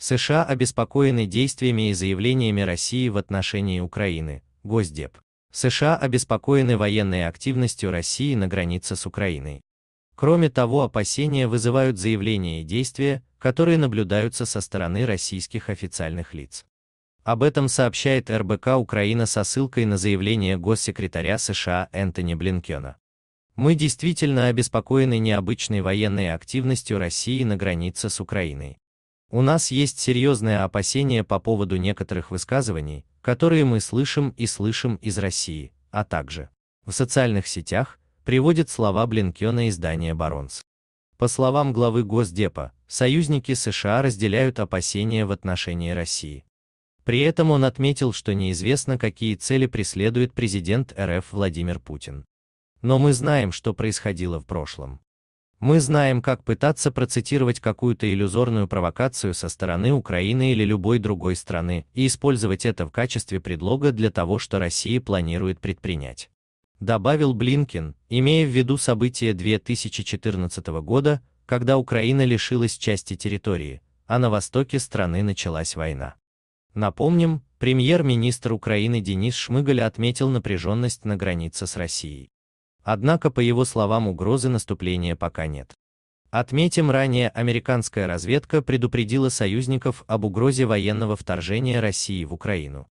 США обеспокоены действиями и заявлениями России в отношении Украины, Госдеп. США обеспокоены военной активностью России на границе с Украиной. Кроме того, опасения вызывают заявления и действия, которые наблюдаются со стороны российских официальных лиц. Об этом сообщает РБК Украина со ссылкой на заявление госсекретаря США Энтони Блинкена. Мы действительно обеспокоены необычной военной активностью России на границе с Украиной. У нас есть серьезное опасение по поводу некоторых высказываний, которые мы слышим и слышим из России, а также в социальных сетях приводит слова Блинкена издания «Баронс». По словам главы Госдепа, союзники США разделяют опасения в отношении России. При этом он отметил, что неизвестно, какие цели преследует президент РФ Владимир Путин. Но мы знаем, что происходило в прошлом. Мы знаем, как пытаться процитировать какую-то иллюзорную провокацию со стороны Украины или любой другой страны и использовать это в качестве предлога для того, что Россия планирует предпринять. Добавил Блинкин, имея в виду события 2014 года, когда Украина лишилась части территории, а на востоке страны началась война. Напомним, премьер-министр Украины Денис Шмыгаль отметил напряженность на границе с Россией. Однако, по его словам, угрозы наступления пока нет. Отметим, ранее американская разведка предупредила союзников об угрозе военного вторжения России в Украину.